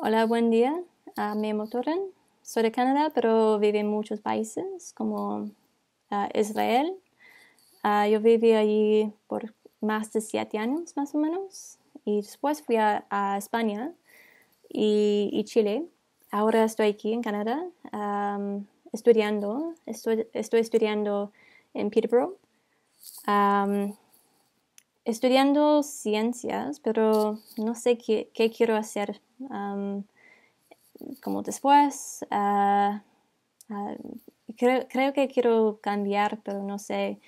Hola, buen día. Ah, me llamo Torren. Soy de Canadá, pero vivo en muchos países como ah, Israel. Ah, yo viví allí por más de siete años, más o menos. Y después fui a, España y, Chile. Ahora estoy aquí en Canadá estudiando. Estoy, estudiando en Peterborough estudiando ciencias, pero no sé qué, quiero hacer como después. Ah, ah, creo, que quiero cambiar, pero no sé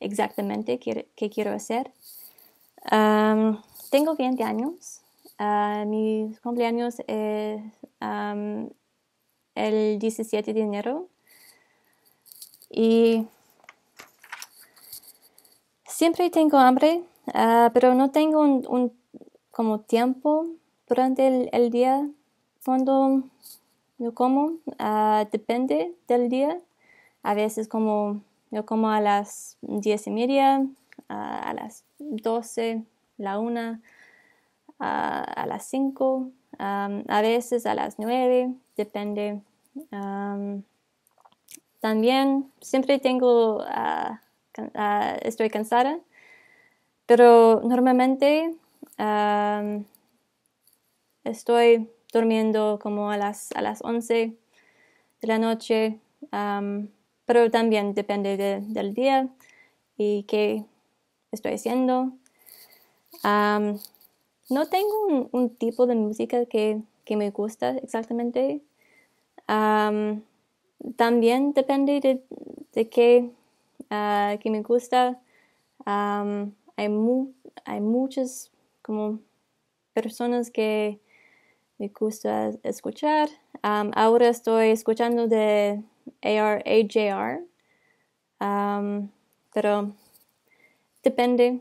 exactamente qué, quiero hacer. tengo 20 años. Ah, mi cumpleaños es el 17 de enero. Y siempre tengo hambre Ah, pero no tengo un, como tiempo durante el, día cuando yo como. Ah, depende del día. A veces como yo como a las diez y media, a las doce, la una, a las cinco, a veces a las nueve, depende. también siempre tengo, ah, estoy cansada pero normalmente estoy durmiendo como a las, a las 11 de la noche, pero también depende del día y qué estoy haciendo. no tengo un, tipo de música que, me gusta exactamente. también depende de, qué, ah, me gusta hay, hay muchas como personas que me gusta escuchar. ahora estoy escuchando de AJR, um, pero depende.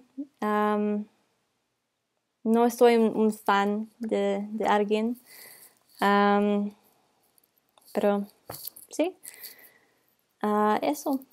no soy un, fan de, alguien, pero sí, ah, eso.